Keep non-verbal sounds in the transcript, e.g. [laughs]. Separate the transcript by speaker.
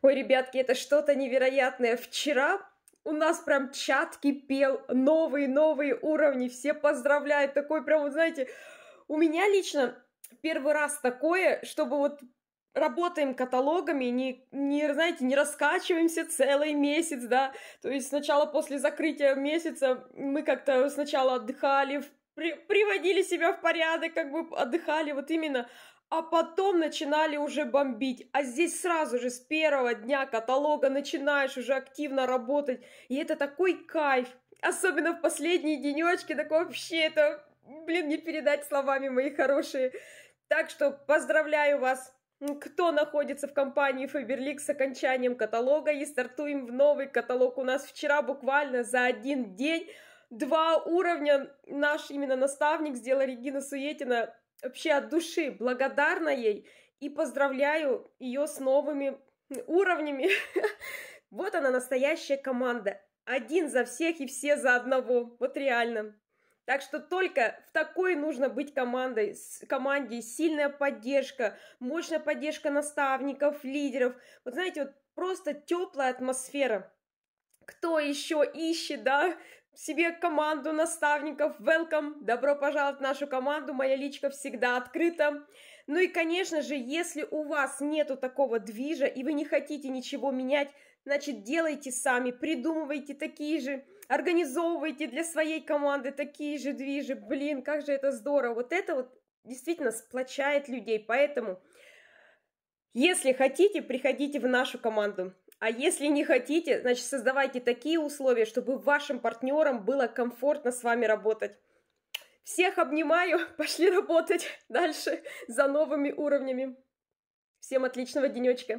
Speaker 1: Ой, ребятки, это что-то невероятное. Вчера у нас прям чат кипел, новые-новые уровни, все поздравляют, такой прям, вот знаете, у меня лично первый раз такое, чтобы вот работаем каталогами, не, не, знаете, не раскачиваемся целый месяц, да, то есть сначала после закрытия месяца мы как-то сначала отдыхали, при, приводили себя в порядок, как бы отдыхали, вот именно а потом начинали уже бомбить. А здесь сразу же с первого дня каталога начинаешь уже активно работать. И это такой кайф. Особенно в последние денечки, так вообще это, блин, не передать словами, мои хорошие. Так что поздравляю вас, кто находится в компании Faberlic с окончанием каталога и стартуем в новый каталог. У нас вчера буквально за один день два уровня наш именно наставник сделала Регина Суетина вообще от души. Благодарна ей и поздравляю ее с новыми уровнями. [laughs] Вот она, настоящая команда. Один за всех и все за одного. Вот реально. Так что только в такой нужно быть командой, команде сильная поддержка, мощная поддержка наставников, лидеров. Вот знаете, вот просто теплая атмосфера. Кто еще ищет, да, себе команду наставников. Welcome! Добро пожаловать в нашу команду. Моя личка всегда открыта. Ну и, конечно же, если у вас нету такого движа и вы не хотите ничего менять, значит, делайте сами, придумывайте такие же, организовывайте для своей команды такие же движи. Блин, как же это здорово. Вот это вот действительно сплочает людей. Поэтому если хотите, приходите в нашу команду. А если не хотите, значит создавайте такие условия, чтобы вашим партнерам было комфортно с вами работать. Всех обнимаю, [laughs] пошли работать дальше за новыми уровнями. Всем отличного денечка.